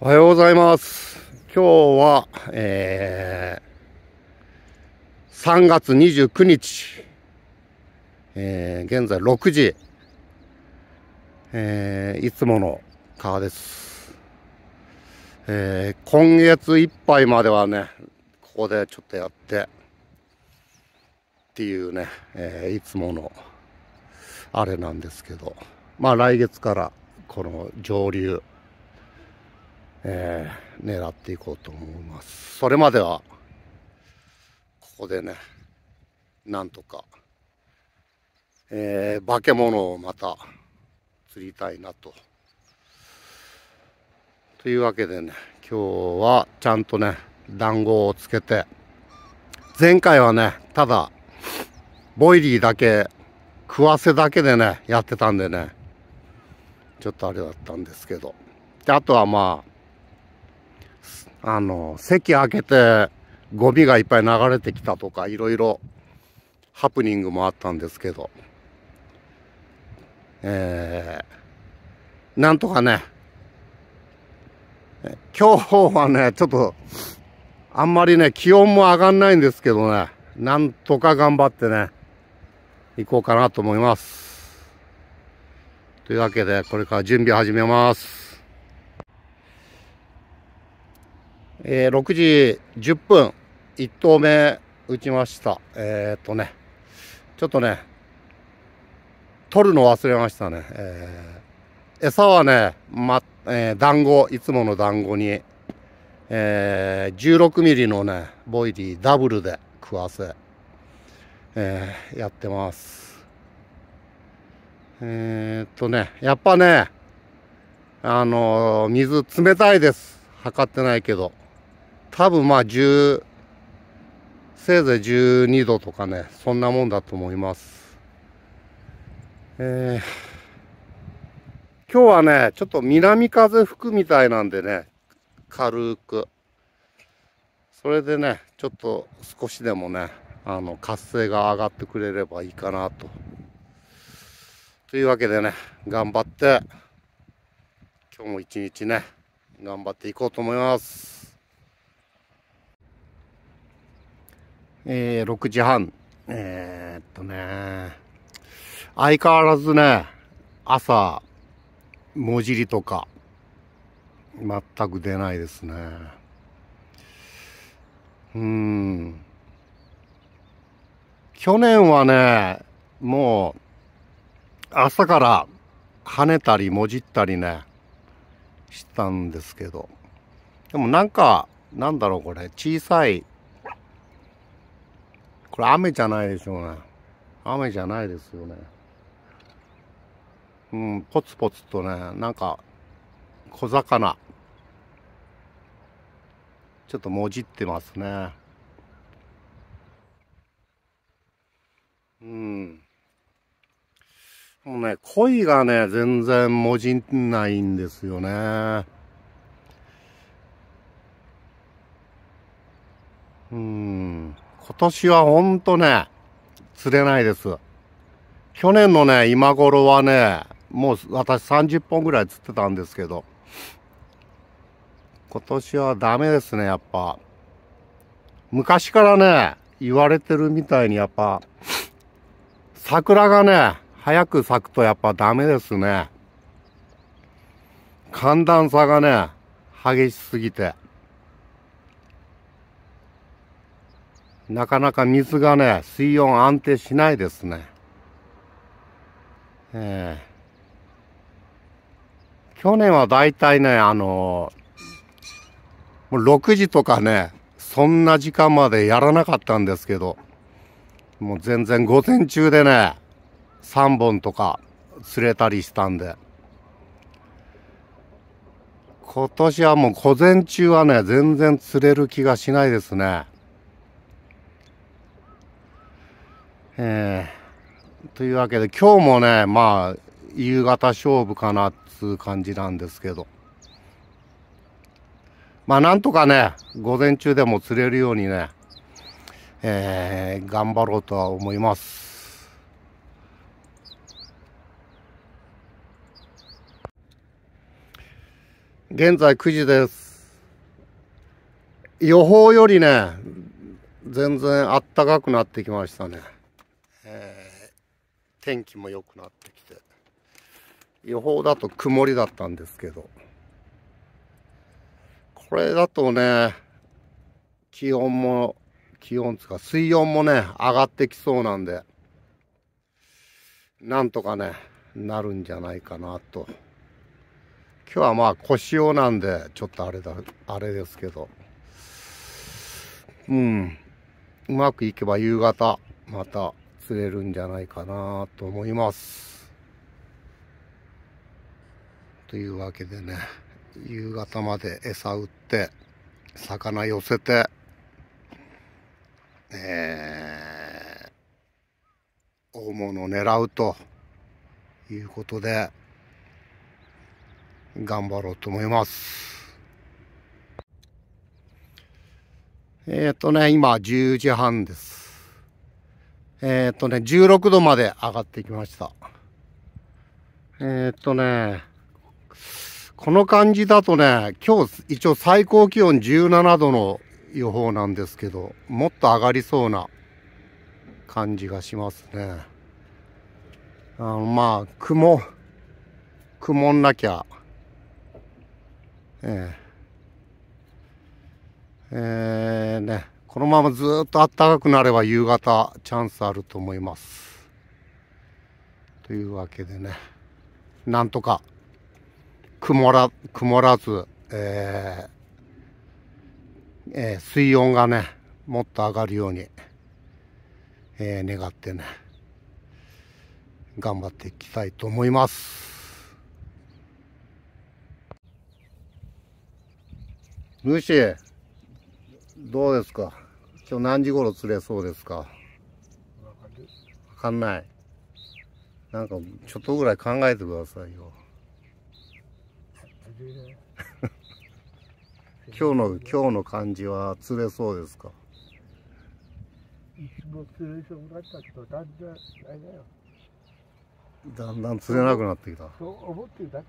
おはようございます。今日は、えー、3月29日、えー、現在6時、えー、いつもの川です。えー、今月いっぱいまではね、ここでちょっとやって、っていうね、えー、いつもの、あれなんですけど、まあ来月から、この上流、えー、狙っていこうと思います。それまでは、ここでね、なんとか、えー、化け物をまた釣りたいなと。というわけでね、今日はちゃんとね、団子をつけて、前回はね、ただ、ボイリーだけ、食わせだけでね、やってたんでね、ちょっとあれだったんですけど。で、あとはまあ、あの、席開けてゴミがいっぱい流れてきたとか、いろいろハプニングもあったんですけど、えー、なんとかね、今日はね、ちょっと、あんまりね、気温も上がんないんですけどね、なんとか頑張ってね、行こうかなと思います。というわけで、これから準備始めます。えー、6時10分、1投目打ちました。えー、っとね、ちょっとね、取るの忘れましたね。えー、餌はね、ま、えー、団子、いつもの団子に、えー、16ミリのね、ボイリーダブルで食わせ、えー、やってます。えー、っとね、やっぱね、あの水冷たいです。測ってないけど。多分まあ10せいぜい12度とかねそんなもんだと思いますえー、今日はねちょっと南風吹くみたいなんでね軽くそれでねちょっと少しでもねあの活性が上がってくれればいいかなとというわけでね頑張って今日も一日ね頑張っていこうと思いますえー、6時半。えー、っとね、相変わらずね、朝、もじりとか、全く出ないですね。うん。去年はね、もう、朝から跳ねたりもじったりね、したんですけど。でもなんか、なんだろうこれ、小さいこれ雨じゃないでしょうね。雨じゃないですよね。うん、ポツポツとね、なんか、小魚。ちょっともじってますね。うん。もうね、鯉がね、全然もじんないんですよね。うん。今年はほんとね、釣れないです。去年のね、今頃はね、もう私30本ぐらい釣ってたんですけど、今年はダメですね、やっぱ。昔からね、言われてるみたいにやっぱ、桜がね、早く咲くとやっぱダメですね。寒暖差がね、激しすぎて。なかなか水がね、水温安定しないですね。えー、去年はだいたいね、あのー、もう6時とかね、そんな時間までやらなかったんですけど、もう全然午前中でね、3本とか釣れたりしたんで。今年はもう午前中はね、全然釣れる気がしないですね。えー、というわけで今日もねまあ夕方勝負かなっつう感じなんですけどまあなんとかね午前中でも釣れるようにね、えー、頑張ろうとは思います。現在9時です。予報よりね、全然あったかくなってきましたね。えー、天気も良くなってきて予報だと曇りだったんですけどこれだとね気温も気温つか水温もね上がってきそうなんでなんとかねなるんじゃないかなと今日はまあ腰をなんでちょっとあれだあれですけどうんうまくいけば夕方また釣れるんじゃないかなと思います。というわけでね、夕方まで餌売って、魚寄せて、えー、大物を狙うということで、頑張ろうと思います。えっ、ー、とね、今10時半です。えー、っとね、16度まで上がってきました。えー、っとね、この感じだとね、今日一応最高気温17度の予報なんですけど、もっと上がりそうな感じがしますね。あのまあ、雲、曇んなきゃ、ええー、えー、ね。このままずっと暖かくなれば夕方チャンスあると思いますというわけでねなんとか曇ら曇らず、えーえー、水温がねもっと上がるように、えー、願ってね頑張っていきたいと思います。主どうですか今日何時頃釣れそうですかわかんない。なんかちょっとぐらい考えてくださいよ。今日の今日の感じは釣れそうですか。だんだん釣れなくなってきた。そう思ってるだけ。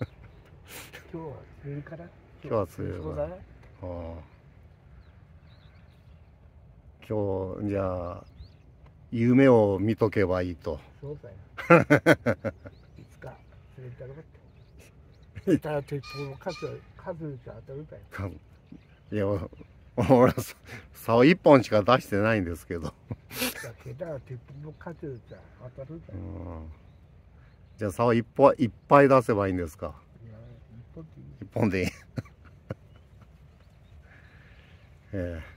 今日は釣れるから。今日は釣れるから。ああ。今日じゃあ夢を見とけばいいとそうだよ いつか釣れたろってたら鉄砲の数数打当たるかよいや俺は竿1本しか出してないんですけどじゃあ竿いっいっぱい出せばいいんですかい本でいい1本でいい ええ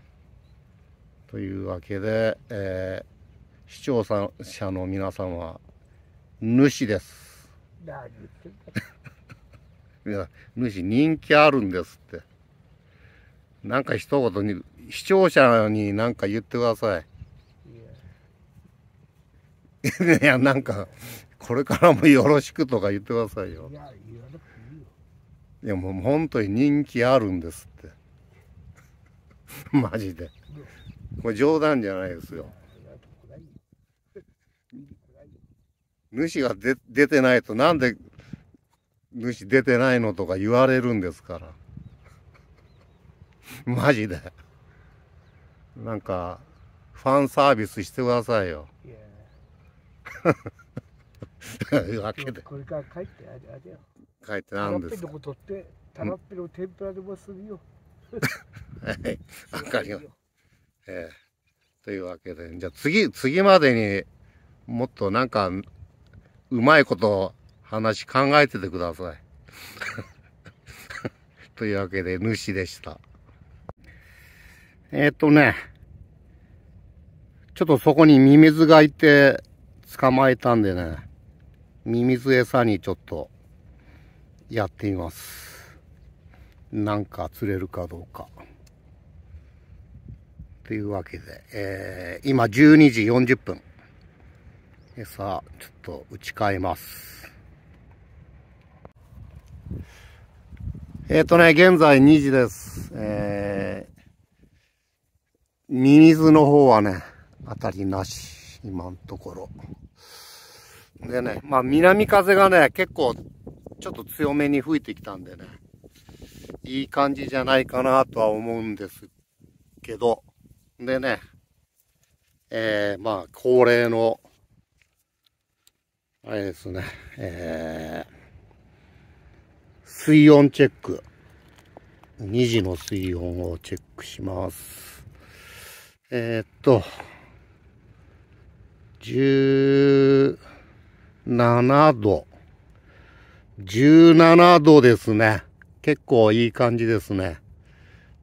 というわけで、えー、視聴者の皆さんは主です。いや主人気あるんですって。なんか一言に視聴者に何か言ってください。いや なんかこれからもよろしくとか言ってくださいよ。いやもう本当に人気あるんですって。マジで。これ冗談じゃないですよ。主がで出てないとなんで主出てないのとか言われるんですから。マジで。なんか、ファンサービスしてくださいよ。いやわい で。い はい、わかります。えー、というわけで、じゃあ次、次までにもっとなんか、うまいこと話考えててください。というわけで、主でした。えー、っとね、ちょっとそこにミミズがいて捕まえたんでね、ミミズ餌にちょっとやってみます。なんか釣れるかどうか。というわけで、えー、今12時40分。えさあ、ちょっと打ち替えます。えっ、ー、とね、現在2時です。えー、ミミズの方はね、当たりなし、今のところ。でね、まあ南風がね、結構ちょっと強めに吹いてきたんでね、いい感じじゃないかなとは思うんですけど、でね、えー、まあ、恒例の、あれですね、えー、水温チェック。2時の水温をチェックします。えー、っと、17度。17度ですね。結構いい感じですね。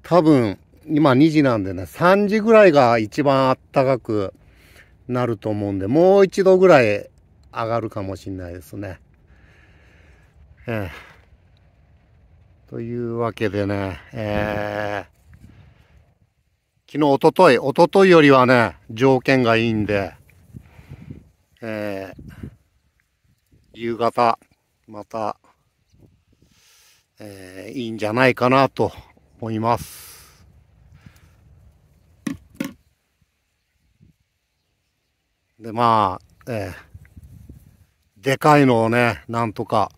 多分、今2時なんでね、3時ぐらいが一番暖かくなると思うんで、もう一度ぐらい上がるかもしんないですね。えー、というわけでね、えー、昨日、おととい、おとといよりはね、条件がいいんで、えー、夕方、また、えー、いいんじゃないかなと思います。で、まあ、えー、でかいのをね、なんとか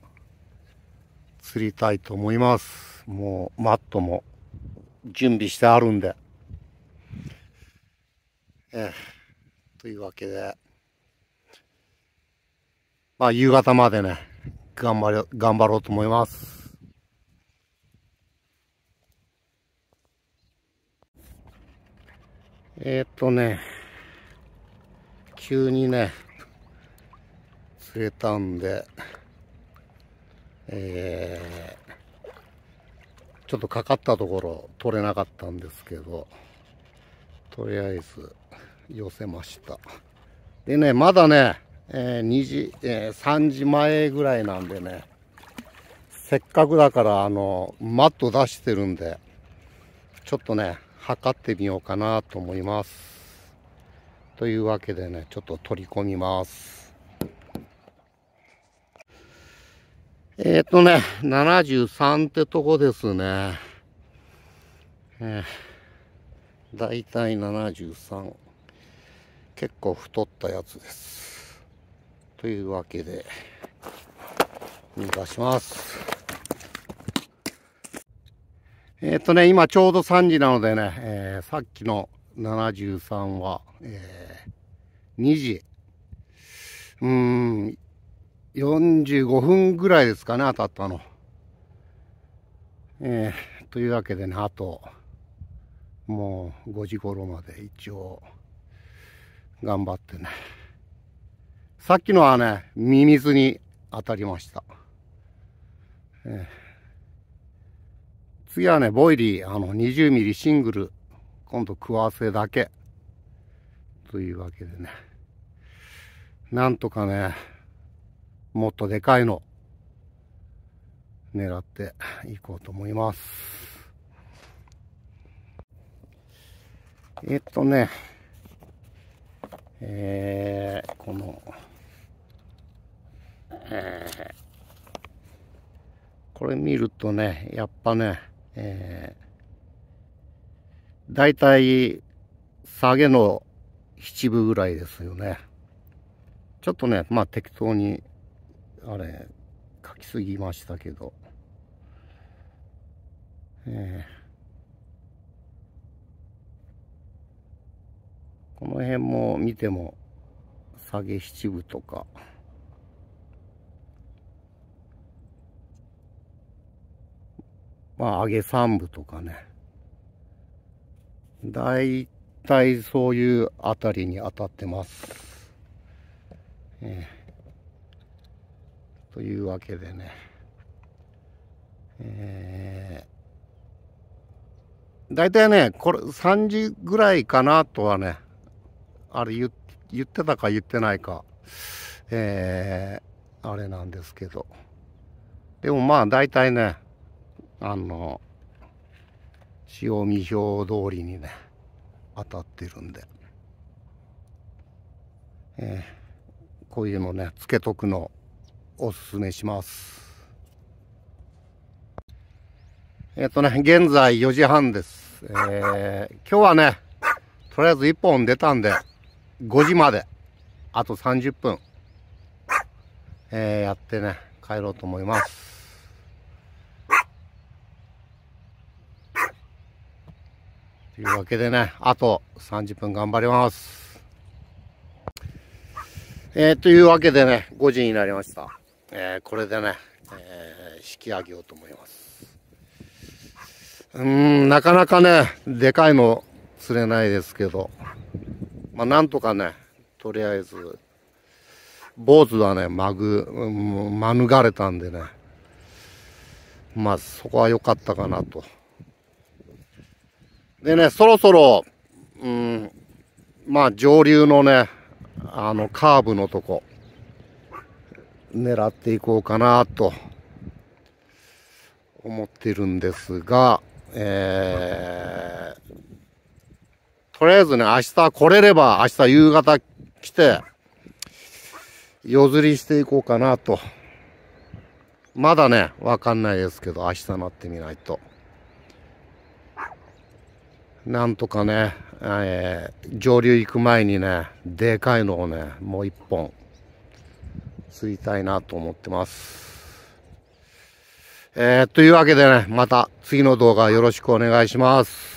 釣りたいと思います。もう、マットも準備してあるんで。えー、というわけで、まあ、夕方までね、頑張り、頑張ろうと思います。えー、っとね、急にね釣れたんでえー、ちょっとかかったところ取れなかったんですけどとりあえず寄せましたでねまだね、えー、2時、えー、3時前ぐらいなんでねせっかくだからあのマット出してるんでちょっとね測ってみようかなと思いますというわけでねちょっと取り込みますえー、っとね73ってとこですねえー、だいたい73結構太ったやつですというわけで逃がしますえー、っとね今ちょうど3時なのでね、えー、さっきの73は、えー、2時、うん、45分ぐらいですかね、当たったの。えー、というわけでね、あと、もう5時頃まで一応、頑張ってね。さっきのはね、ミミズに当たりました。えー、次はね、ボイリー、あの、20ミリシングルほんと食わせだけ。というわけでね。なんとかね、もっとでかいの、狙っていこうと思います。えっとね、えー、この、えー、これ見るとね、やっぱね、えーだいたい下げの七分ぐらいですよね。ちょっとね、まあ適当に、あれ、書きすぎましたけど。えー、この辺も見ても、下げ七分とか。まあ上げ三分とかね。大体そういうあたりに当たってます。えー、というわけでね、えー、大体ね、これ3時ぐらいかなとはね、あれ言言ってたか言ってないか、えー、あれなんですけど、でもまあ大体ね、あの、潮見表通りにね当たってるんで、えー、こういうのねつけとくのおすすめしますえっ、ー、とね現在4時半です、えー、今日はねとりあえず1本出たんで5時まであと30分、えー、やってね帰ろうと思いますというわけでね、あと30分頑張ります。えー、というわけでね、5時になりました。えー、これでね、えー、引き上げようと思います。うん、なかなかね、でかいの釣れないですけど、まあ、なんとかね、とりあえず、坊主はね、まぐ、免れたんでね、まあ、そこは良かったかなと。でね、そろそろ、うん、まあ上流のね、あのカーブのとこ、狙っていこうかなと思ってるんですが、えー、とりあえずね、明日来れれば明日夕方来て、夜釣りしていこうかなと。まだね、わかんないですけど、明日なってみないと。なんとかね、えー、上流行く前にね、でかいのをね、もう一本、釣りたいなと思ってます。えー、というわけでね、また次の動画よろしくお願いします。